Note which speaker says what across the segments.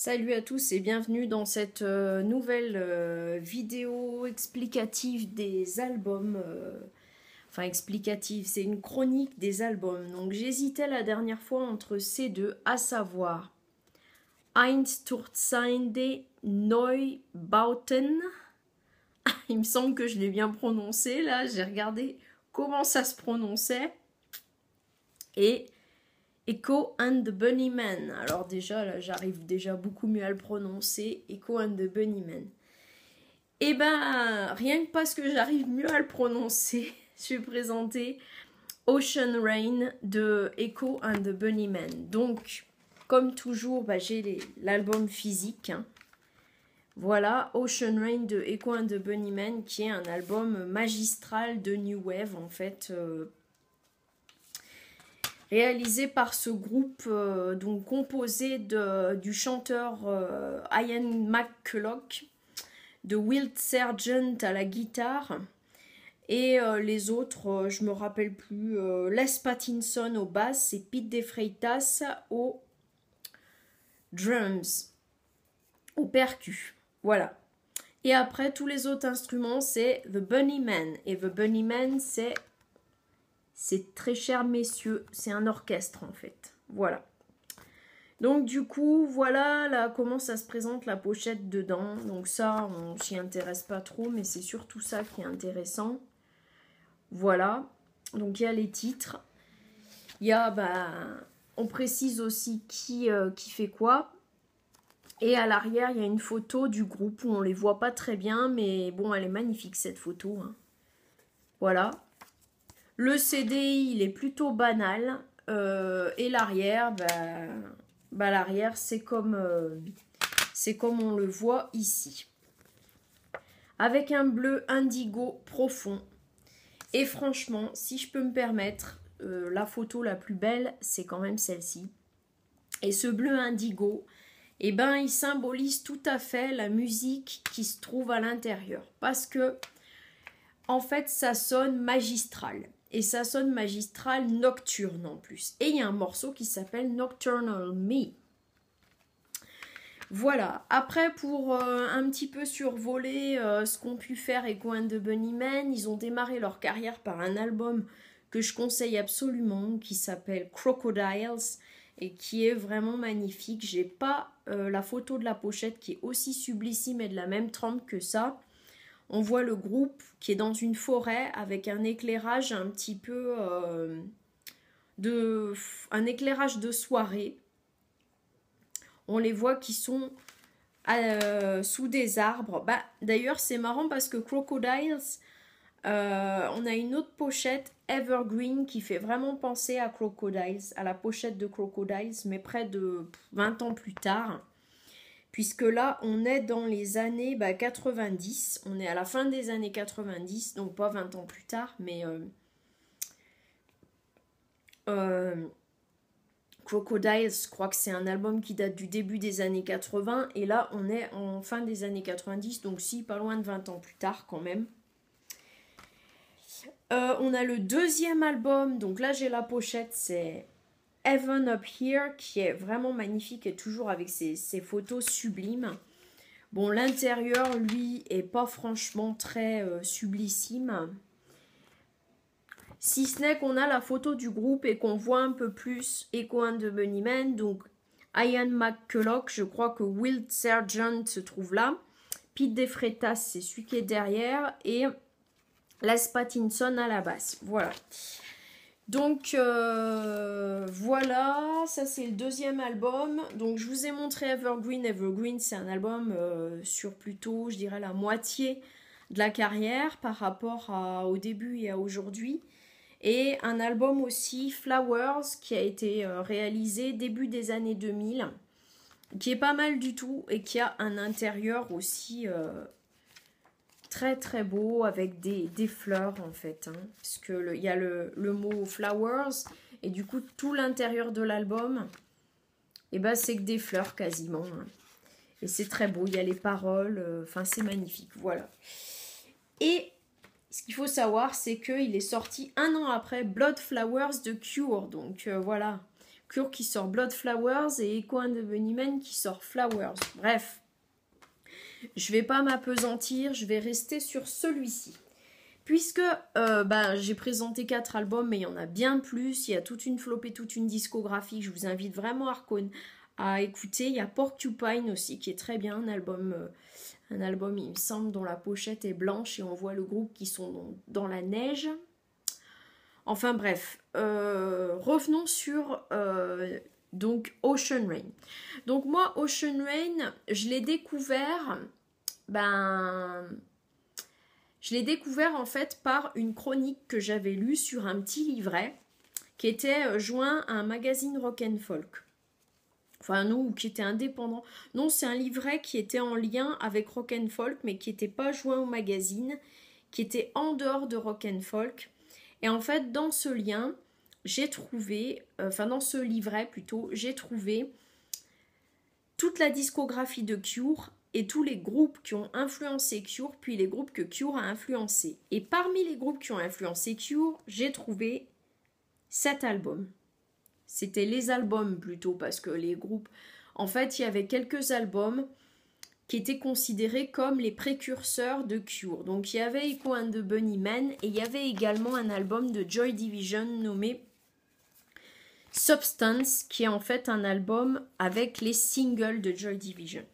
Speaker 1: Salut à tous et bienvenue dans cette euh, nouvelle euh, vidéo explicative des albums. Euh, enfin explicative, c'est une chronique des albums. Donc j'hésitais la dernière fois entre ces deux, à savoir de Neubauten. Il me semble que je l'ai bien prononcé là, j'ai regardé comment ça se prononçait. Et Echo and the Bunnymen. Alors déjà, là, j'arrive déjà beaucoup mieux à le prononcer. Echo and the Bunnymen. Et eh ben, rien que parce que j'arrive mieux à le prononcer, je vais présenter Ocean Rain de Echo and the Bunnymen. Donc, comme toujours, bah, j'ai l'album physique. Hein. Voilà, Ocean Rain de Echo and the Bunnymen, qui est un album magistral de New Wave, en fait, euh, réalisé par ce groupe euh, donc composé de, du chanteur euh, Ian McCulloch, de Wilt Sergeant à la guitare et euh, les autres, je me rappelle plus, Les Pattinson au bass et Pete DeFreitas au drums, au percus. Voilà. Et après, tous les autres instruments, c'est The Bunny Man Et The Bunny Man c'est c'est très cher, messieurs. C'est un orchestre, en fait. Voilà. Donc, du coup, voilà comment ça se présente la pochette dedans. Donc ça, on s'y intéresse pas trop, mais c'est surtout ça qui est intéressant. Voilà. Donc, il y a les titres. Il y a, bah, on précise aussi qui, euh, fait quoi. Et à l'arrière, il y a une photo du groupe où on les voit pas très bien, mais bon, elle est magnifique cette photo. Hein. Voilà. Le CDI, il est plutôt banal. Euh, et l'arrière, ben, ben, l'arrière, c'est comme, euh, comme on le voit ici. Avec un bleu indigo profond. Et franchement, si je peux me permettre, euh, la photo la plus belle, c'est quand même celle-ci. Et ce bleu indigo, et eh ben, il symbolise tout à fait la musique qui se trouve à l'intérieur. Parce que, en fait, ça sonne magistral et ça sonne magistral nocturne en plus. Et il y a un morceau qui s'appelle Nocturnal Me. Voilà, après pour euh, un petit peu survoler euh, ce qu'ont pu faire Ego and the Bunnymen, ils ont démarré leur carrière par un album que je conseille absolument qui s'appelle Crocodiles et qui est vraiment magnifique. J'ai pas euh, la photo de la pochette qui est aussi sublissime et de la même trempe que ça on voit le groupe qui est dans une forêt avec un éclairage un petit peu euh, de un éclairage de soirée. On les voit qui sont euh, sous des arbres. Bah, d'ailleurs, c'est marrant parce que Crocodiles, euh, on a une autre pochette Evergreen qui fait vraiment penser à Crocodiles, à la pochette de Crocodiles, mais près de 20 ans plus tard puisque là, on est dans les années 90, bah, on est à la fin des années 90, donc pas 20 ans plus tard, mais... Euh, euh, Crocodiles, je crois que c'est un album qui date du début des années 80, et là, on est en fin des années 90, donc si, pas loin de 20 ans plus tard quand même. Euh, on a le deuxième album, donc là j'ai la pochette, c'est Heaven Up Here qui est vraiment magnifique et toujours avec ses, photos sublimes. Bon, l'intérieur, lui, est pas franchement très euh, sublissime. Si ce n'est qu'on a la photo du groupe et qu'on voit un peu plus Echo and the Bunnymen, donc Ian McCulloch, je crois que Wild Sergeant se trouve là. Pete Defretas, c'est celui qui est derrière. Et Les Pattinson à la basse. Voilà. Donc euh, voilà, ça c'est le deuxième album. Donc je vous ai montré Evergreen. Evergreen c'est un album euh, sur plutôt, je dirais, la moitié de la carrière par rapport au début et à aujourd'hui. Et un album aussi, Flowers, qui a été euh, réalisé début des années 2000, qui est pas mal du tout et qui a un intérieur aussi très très beau avec des, fleurs en fait. Hein. parce que il y a le, mot flowers et du coup tout l'intérieur de l'album, et eh ben, c'est que des fleurs quasiment. Hein. Et c'est très beau, il y a les paroles, euh, enfin c'est magnifique, voilà. Et ce qu'il faut savoir, c'est qu'il est sorti un an après Blood Flowers de Cure, donc euh, voilà. Cure qui sort Blood Flowers et Echo and the Bunnymen qui sort Flowers. Bref, je ne vais pas m'apesantir, je vais rester sur celui-ci. Puisque euh, bah, j'ai présenté quatre albums, mais il y en a bien plus, il y a toute une flopée, toute une discographie, je vous invite vraiment à, à écouter. Il y a Porcupine aussi, qui est très bien, un album, euh, un album, il me semble, dont la pochette est blanche et on voit le groupe qui sont dans, la neige. Enfin bref, euh, revenons sur donc Ocean Rain. Donc moi, Ocean Rain, je l'ai découvert, ben, je l'ai découvert en fait par une chronique que j'avais lue sur un petit livret qui était euh, joint à un magazine rock and folk. Enfin non, qui était indépendant. Non, c'est un livret qui était en lien avec rock and folk, mais qui n'était pas joint au magazine, qui était en dehors de rock and folk. Et en fait, dans ce lien, j'ai trouvé, enfin dans ce livret plutôt, j'ai trouvé toute la discographie de Cure et tous les groupes qui ont influencé Cure, puis les groupes que Cure a influencés. Et parmi les groupes qui ont influencé Cure, j'ai trouvé cet album. C'était les albums plutôt, parce que les groupes... En fait, il y avait quelques albums qui étaient considérés comme les précurseurs de Cure. Donc il y avait Echo and the Bunnymen et il y avait également un album de Joy Division nommé Substance, qui est en fait un album avec les singles de Joy Division.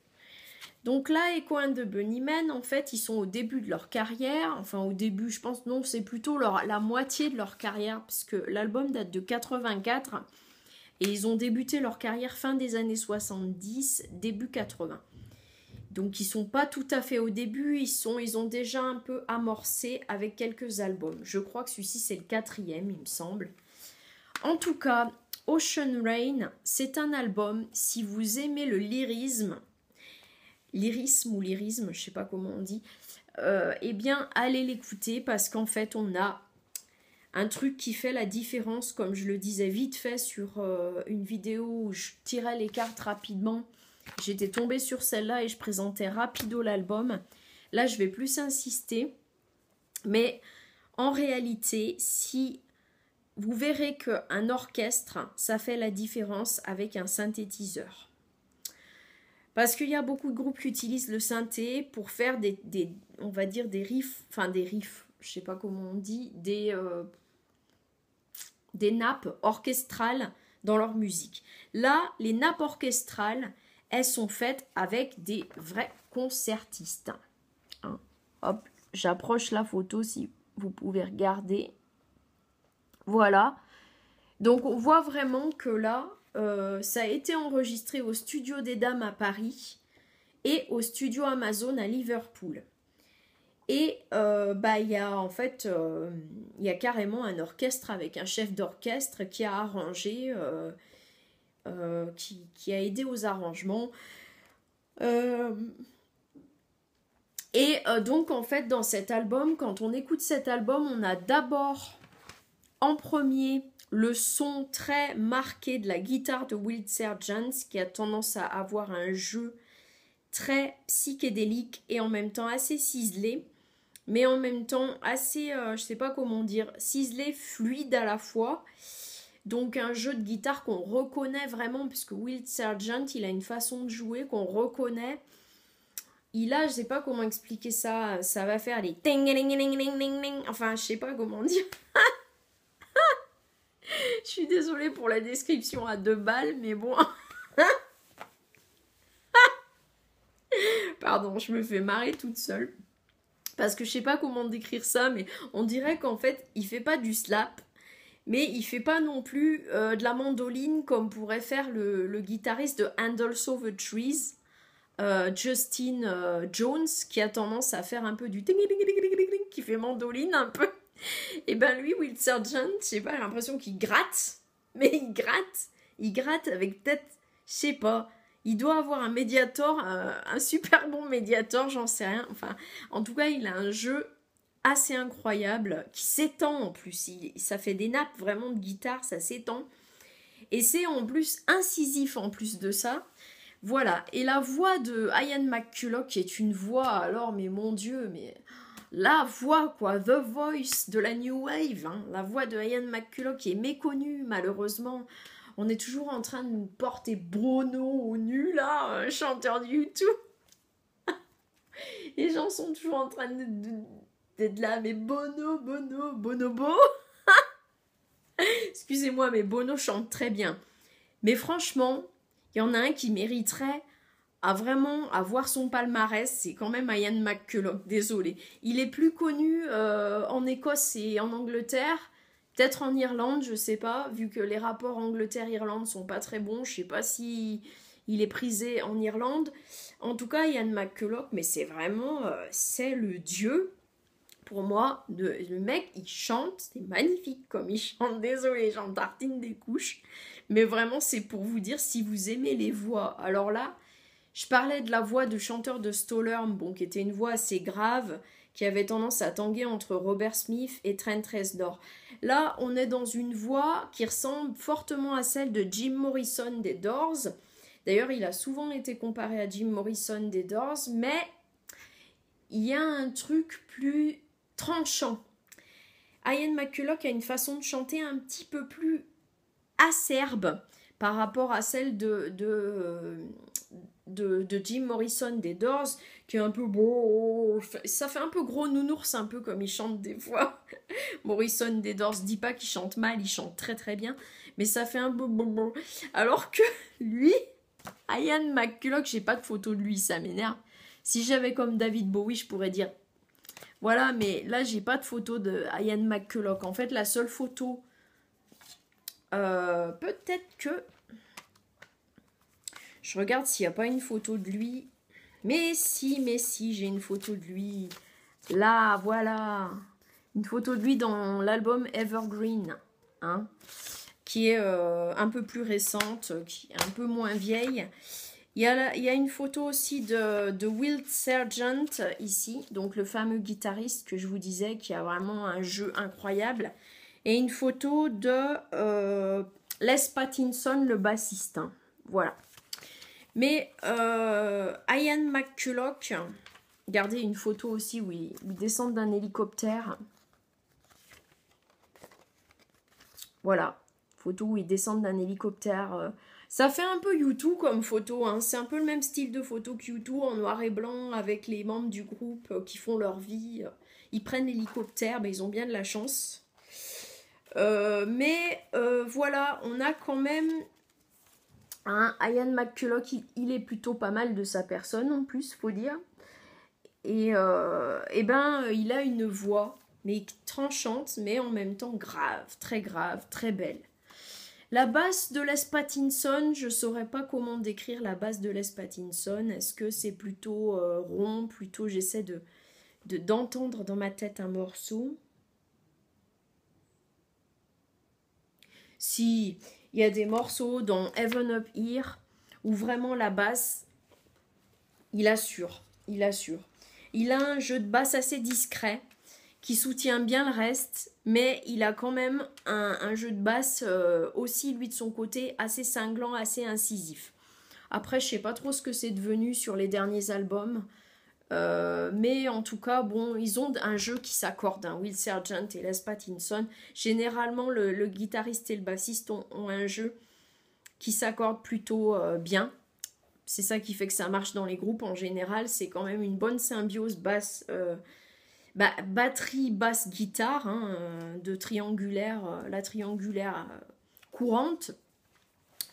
Speaker 1: Donc là, Echo and the Bunnymen, en fait, ils sont au début de leur carrière. Enfin, au début, je pense, non, c'est plutôt la moitié de leur carrière, Parce que l'album date de 84. Et ils ont débuté leur carrière fin des années 70, début 80. Donc ils sont pas tout à fait au début, ils, sont, ils ont déjà un peu amorcé avec quelques albums. Je crois que celui-ci c'est le quatrième, il me semble. En tout cas, Ocean Rain, c'est un album, si vous aimez le lyrisme, lyrisme ou lyrisme, je sais pas comment on dit, euh, eh bien allez l'écouter parce qu'en fait on a un truc qui fait la différence, comme je le disais vite fait sur euh, une vidéo où je tirais les cartes rapidement. J'étais tombée sur celle-là et je présentais rapido l'album. Là, je vais plus insister. Mais en réalité, si vous verrez qu'un orchestre, ça fait la différence avec un synthétiseur. Parce qu'il y a beaucoup de groupes qui utilisent le synthé pour faire des, on va dire des riffs, enfin des riffs, je sais pas comment on dit, des, euh, des nappes orchestrales dans leur musique. Là, les nappes orchestrales, elles sont faites avec des vrais concertistes. Hein. Hop, j'approche la photo si vous pouvez regarder. Voilà. Donc on voit vraiment que là, euh, ça a été enregistré au Studio des Dames à Paris et au Studio Amazon à Liverpool. Et euh, bah il y a en fait euh, il y a carrément un orchestre avec un chef d'orchestre qui a arrangé, qui, a aidé aux arrangements. et donc en fait dans cet album, quand on écoute cet album, on a d'abord en premier, le son très marqué de la guitare de Will Sergeant qui a tendance à avoir un jeu très psychédélique et en même temps assez ciselé, mais en même temps assez, euh, je sais pas comment dire, ciselé, fluide à la fois. Donc un jeu de guitare qu'on reconnaît vraiment, puisque Will Sergeant, il a une façon de jouer qu'on reconnaît. Il a, je sais pas comment expliquer ça, ça va faire les... Enfin, je sais pas comment dire. Je suis désolée pour la description à deux balles, mais bon. Pardon, je me fais marrer toute seule. Parce que je sais pas comment décrire ça, mais on dirait qu'en fait, il fait pas du slap, mais il fait pas non plus euh, de la mandoline comme pourrait faire le, guitariste de And Also the Trees, euh, Justin euh, Jones, qui a tendance à faire un peu du ting qui fait mandoline un peu. et ben lui, Will Sergeant, je pas, l'impression qu'il gratte, mais il gratte, il gratte avec tête, je sais pas, il doit avoir un médiator, euh, un, super bon médiator, j'en sais rien. Enfin, en tout cas, il a un jeu assez incroyable qui s'étend en plus. Il, ça fait des nappes vraiment de guitare, ça s'étend. Et c'est en plus incisif en plus de ça. Voilà. Et la voix de Ian McCulloch qui est une voix, alors, mais mon Dieu, mais la voix, quoi, the voice de la new wave, hein. la voix de Ian McCulloch qui est méconnue malheureusement. On est toujours en train de nous porter Bono au nu là, chanteur du YouTube. Les gens sont toujours en train d'être là, mais Bono, Bono, Bonobo. Excusez-moi, mais Bono chante très bien. Mais franchement, il y en a un qui mériterait à vraiment avoir son palmarès, c'est quand même Ian McCulloch, désolé. Il est plus connu euh, en Écosse et en Angleterre, peut-être en Irlande, je sais pas, vu que les rapports Angleterre-Irlande sont pas très bons, je sais pas si il est prisé en Irlande. En tout cas, Ian McCulloch, mais c'est vraiment, euh, c'est le dieu. Pour moi, de, le mec, il chante, c'est magnifique comme il chante, désolé, j'en tartine des couches. Mais vraiment, c'est pour vous dire, si vous aimez les voix, alors là, je parlais de la voix du chanteur de Stollerm, bon, qui était une voix assez grave, qui avait tendance à tanguer entre Robert Smith et Trent Reznor. Là, on est dans une voix qui ressemble fortement à celle de Jim Morrison des Doors. D'ailleurs, il a souvent été comparé à Jim Morrison des Doors, mais il y a un truc plus tranchant. Ian McCulloch a une façon de chanter un petit peu plus acerbe par rapport à celle de, de euh, de, Jim Morrison des Doors, qui est un peu beau. Oh, oh, ça fait un peu gros nounours, un peu comme il chante des fois. Morrison des Doors dit pas qu'il chante mal, il chante très très bien, mais ça fait un peu beau. Alors que lui, Ian McCulloch, j'ai pas de photo de lui, ça m'énerve. Si j'avais comme David Bowie, je pourrais dire voilà, mais là j'ai pas de photo de Ian McCulloch. En fait, la seule photo. Euh, peut-être que je regarde s'il n'y a pas une photo de lui. Mais si, mais si, j'ai une photo de lui. Là, voilà. Une photo de lui dans l'album Evergreen. Hein, qui est euh, un peu plus récente, qui est un peu moins vieille. Il y, a il y a, une photo aussi de, de Wilt Sergeant ici, donc le fameux guitariste que je vous disais qui a vraiment un jeu incroyable. Et une photo de euh, Les Pattinson, le bassiste. Hein. Voilà. Mais euh, Ian McCulloch, regardez une photo aussi où ils, descendent d'un hélicoptère. Voilà, photo où ils descendent d'un hélicoptère. Euh. Ça fait un peu YouTube comme photo, hein. c'est un peu le même style de photo que YouTube en noir et blanc avec les membres du groupe euh, qui font leur vie. Ils prennent l'hélicoptère, mais ils ont bien de la chance. mais voilà, on a quand même Hein, Ian McCulloch, il, est plutôt pas mal de sa personne en plus, faut dire. Et, euh, eh ben, il a une voix, mais tranchante, mais en même temps grave, très grave, très belle. La basse de Les Pattinson, je saurais pas comment décrire la basse de Les Pattinson. Est-ce que c'est plutôt euh, rond, plutôt j'essaie de d'entendre dans ma tête un morceau. Si, il y a des morceaux dans Heaven Up Here où vraiment la basse, il assure. Il assure. Il a un jeu de basse assez discret qui soutient bien le reste, mais il a quand même un, jeu de basse euh, aussi, lui de son côté, assez cinglant, assez incisif. Après, je sais pas trop ce que c'est devenu sur les derniers albums. Euh, mais en tout cas, bon, ils ont un jeu qui s'accorde. Hein. Will Sergeant et Les Pattinson, généralement, le, guitariste et le bassiste ont, un jeu qui s'accorde plutôt euh, bien. C'est ça qui fait que ça marche dans les groupes en général. C'est quand même une bonne symbiose basse, euh, batterie, basse, guitare, hein, de triangulaire, la triangulaire courante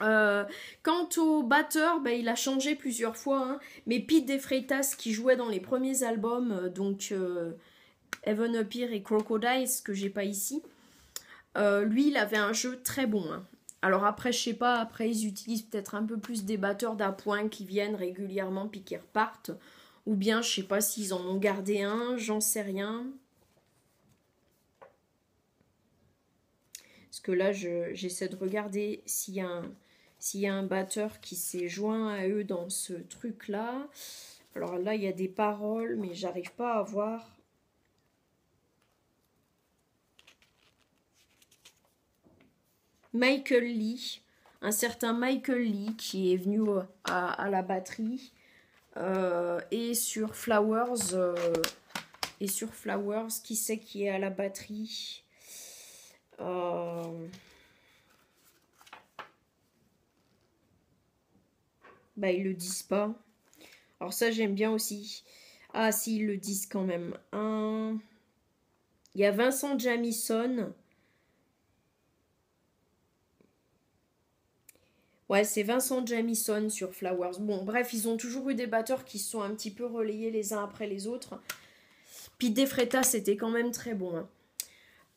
Speaker 1: euh, quant au batteur, ben, il a changé plusieurs fois, hein. mais Pete DeFreitas qui jouait dans les premiers albums, euh, donc Evan euh, Up Here et Crocodile, que j'ai pas ici, lui il avait un jeu très bon. Hein. Alors après, je sais pas, après ils utilisent peut-être un peu plus des batteurs d'appoint qui viennent régulièrement puis qui repartent, ou bien je sais pas s'ils en ont gardé un, j'en sais rien. Parce que là, j'essaie de regarder s'il y a un s'il y a un batteur qui s'est joint à eux dans ce truc-là. Alors là, il y a des paroles, mais j'arrive pas à voir. Michael Lee, un certain Michael Lee qui est venu à, la batterie. Euh, et sur Flowers, euh, et sur Flowers, qui c'est qui est à la batterie euh, bah, ils le disent pas. Alors ça, j'aime bien aussi. Ah, si, ils le disent quand même. Un... Il y a Vincent Jamison. Ouais, c'est Vincent Jamison sur Flowers. Bon, bref, ils ont toujours eu des batteurs qui se sont un petit peu relayés les uns après les autres. Puis Defreta, c'était quand même très bon. Hein.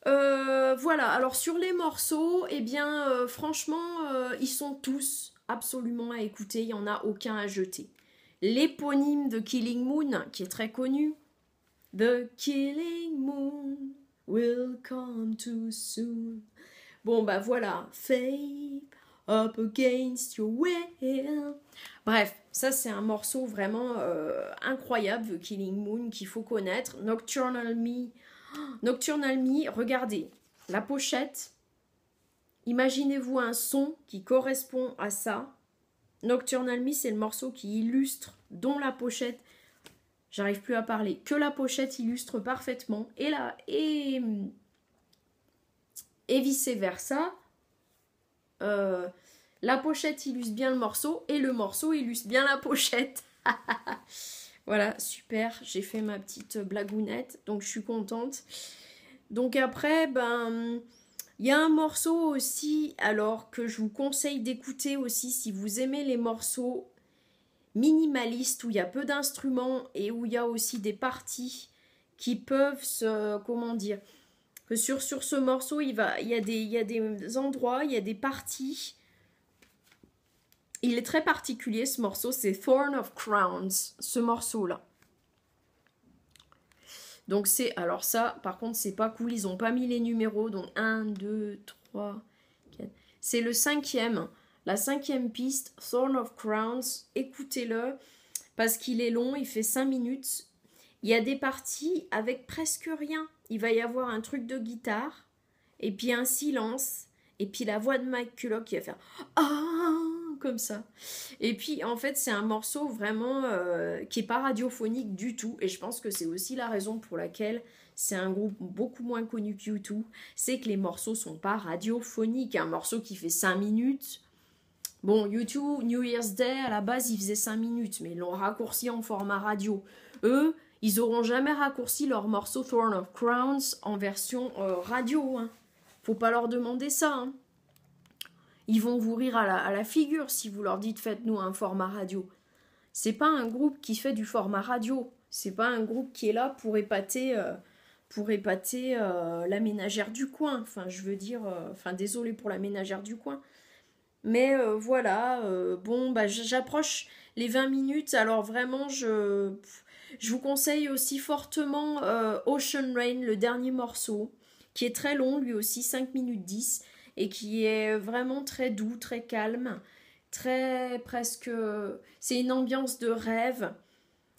Speaker 1: Euh, voilà, alors sur les morceaux, eh bien, euh, franchement, euh, ils sont tous absolument à écouter, il n'y en a aucun à jeter. L'éponyme de Killing Moon, qui est très connu, The Killing Moon will come too soon. Bon bah voilà, Fade up against your will. Bref, ça c'est un morceau vraiment euh, incroyable, The Killing Moon, qu'il faut connaître. Nocturnal Me. Nocturnal Me, regardez, la pochette, Imaginez-vous un son qui correspond à ça. Nocturnal Me, c'est le morceau qui illustre, dont la pochette, j'arrive plus à parler, que la pochette illustre parfaitement. Et là, et, et vice-versa. Euh, la pochette illustre bien le morceau et le morceau illustre bien la pochette. voilà, super, j'ai fait ma petite blagounette, donc je suis contente. Donc après, ben il y a un morceau aussi, alors que je vous conseille d'écouter aussi si vous aimez les morceaux minimalistes où il y a peu d'instruments et où il y a aussi des parties qui peuvent se. Comment dire que sur, sur ce morceau, il, va, il, y a des, il y a des endroits, il y a des parties. Il est très particulier ce morceau, c'est Thorn of Crowns, ce morceau-là. Donc c'est, alors ça, par contre, c'est pas cool, ils ont pas mis les numéros, donc 1, 2, 3, C'est le cinquième, la cinquième piste, Thorn of Crowns, écoutez-le, parce qu'il est long, il fait 5 minutes. Il y a des parties avec presque rien. Il va y avoir un truc de guitare, et puis un silence, et puis la voix de Mike Culloch qui va faire... Ah comme ça. Et puis en fait c'est un morceau vraiment euh, qui est pas radiophonique du tout et je pense que c'est aussi la raison pour laquelle c'est un groupe beaucoup moins connu que u c'est que les morceaux sont pas radiophoniques. Un morceau qui fait 5 minutes, Bon, YouTube, New Year's Day, à la base, ils faisait 5 minutes, mais ils l'ont raccourci en format radio. Eux, ils auront jamais raccourci leur morceau Thorn of Crowns en version euh, radio. Hein. Faut pas leur demander ça. Hein. Ils vont vous rire à la, figure si vous leur dites faites-nous un format radio. C'est pas un groupe qui fait du format radio. C'est pas un groupe qui est là pour épater, euh, pour épater euh, la ménagère du coin. Enfin, je veux dire, euh, enfin, désolé pour la ménagère du coin. Mais voilà, bon, bah, j'approche les 20 minutes. Alors vraiment, je, je vous conseille aussi fortement Ocean Rain, le dernier morceau, qui est très long, lui aussi, 5 minutes 10 et qui est vraiment très doux, très calme, très presque... C'est une ambiance de rêve,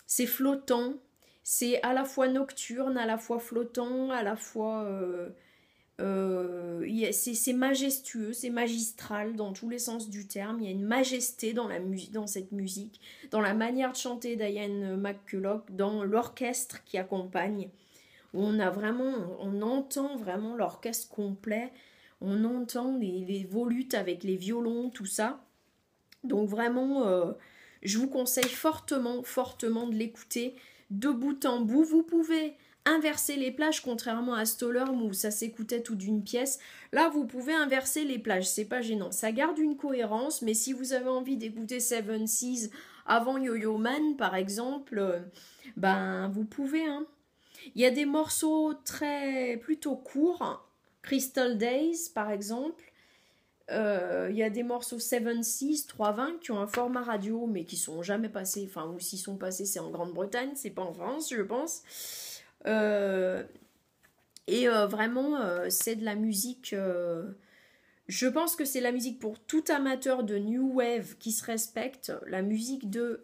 Speaker 1: c'est flottant, c'est à la fois nocturne, à la fois flottant, à la fois... Euh, euh, c'est majestueux, c'est magistral dans tous les sens du terme. Il y a une majesté dans, la dans cette musique, dans la manière de chanter Diane McCulloch, dans l'orchestre qui accompagne. On a vraiment, on entend vraiment l'orchestre complet on entend les, volutes avec les violons, tout ça. Donc vraiment, euh, je vous conseille fortement, fortement de l'écouter de bout en bout. Vous pouvez inverser les plages, contrairement à Stoller où ça s'écoutait tout d'une pièce. Là, vous pouvez inverser les plages, c'est pas gênant. Ça garde une cohérence, mais si vous avez envie d'écouter Seven Seas avant Yo-Yo Man, par exemple, euh, ben vous pouvez. Hein. Il y a des morceaux très plutôt courts Crystal Days, par exemple. Euh, il y a des morceaux 76, 320, qui ont un format radio, mais qui sont jamais passés. Enfin, ou s'ils sont passés, c'est en Grande-Bretagne, c'est pas en France, je pense. Euh, et euh, vraiment, c'est de la musique. je pense que c'est la musique pour tout amateur de New Wave qui se respecte. La musique de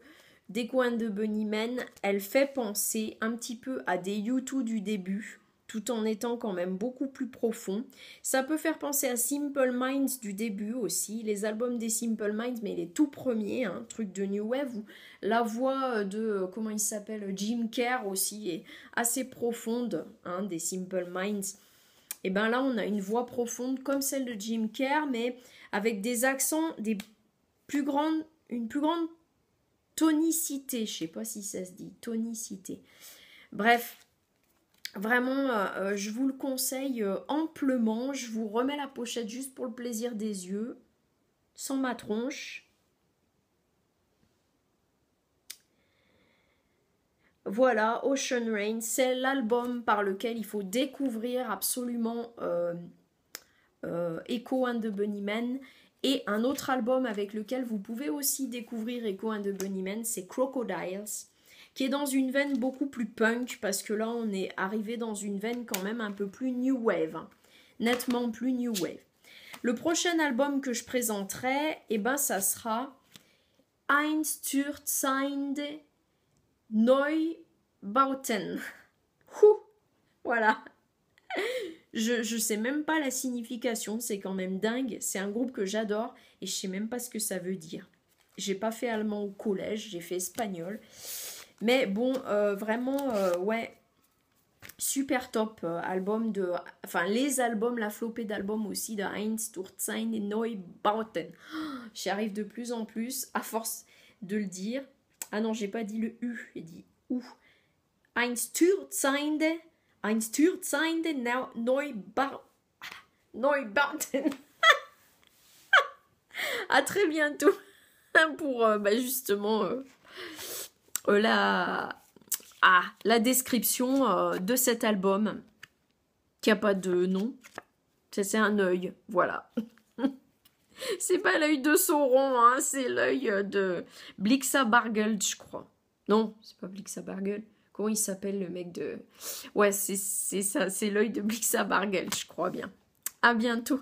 Speaker 1: des coins de Man, elle fait penser un petit peu à des U2 du début tout en étant quand même beaucoup plus profond. Ça peut faire penser à Simple Minds du début aussi, les albums des Simple Minds, mais les tout premiers, un hein, truc de New Wave, où la voix euh, de, euh, comment il s'appelle, Jim Kerr aussi est assez profonde, hein, des Simple Minds. Et bien là, on a une voix profonde comme celle de Jim Kerr, mais avec des accents, des plus grandes, une plus grande tonicité, je sais pas si ça se dit, tonicité. Bref, Vraiment, euh, euh, je vous le conseille euh, amplement. Je vous remets la pochette juste pour le plaisir des yeux, sans ma tronche. Voilà, Ocean Rain, c'est l'album par lequel il faut découvrir absolument Echo and the Bunnymen. Et un autre album avec lequel vous pouvez aussi découvrir Echo and the Bunnymen, c'est Crocodiles qui est dans une veine beaucoup plus punk, parce que là on est arrivé dans une veine quand même un peu plus new wave, hein. nettement plus new wave. Le prochain album que je présenterai, eh ben ça sera Einstürzende Neubauten. voilà. Je, ne sais même pas la signification, c'est quand même dingue. C'est un groupe que j'adore et je sais même pas ce que ça veut dire. J'ai pas fait allemand au collège, j'ai fait espagnol. Mais bon, euh, vraiment, euh, ouais, super top euh, album de... Enfin, les albums, la flopée d'albums aussi de Heinz et Neubauten. J'y de plus en plus, à force de le dire. Ah non, j'ai pas dit le U, j'ai dit OU. Heinz Heinz Neubauten. à très bientôt pour bah, justement... Euh, la, ah, la description euh, de cet album qui a pas de nom. C'est un œil, voilà. c'est pas l'œil de Sauron, hein, c'est l'œil euh, de Blixa Bargeld, je crois. Non, c'est pas Blixa Bargeld. Comment il s'appelle le mec de. Ouais, c'est ça, c'est l'œil de Blixa Bargeld, je crois bien. À bientôt.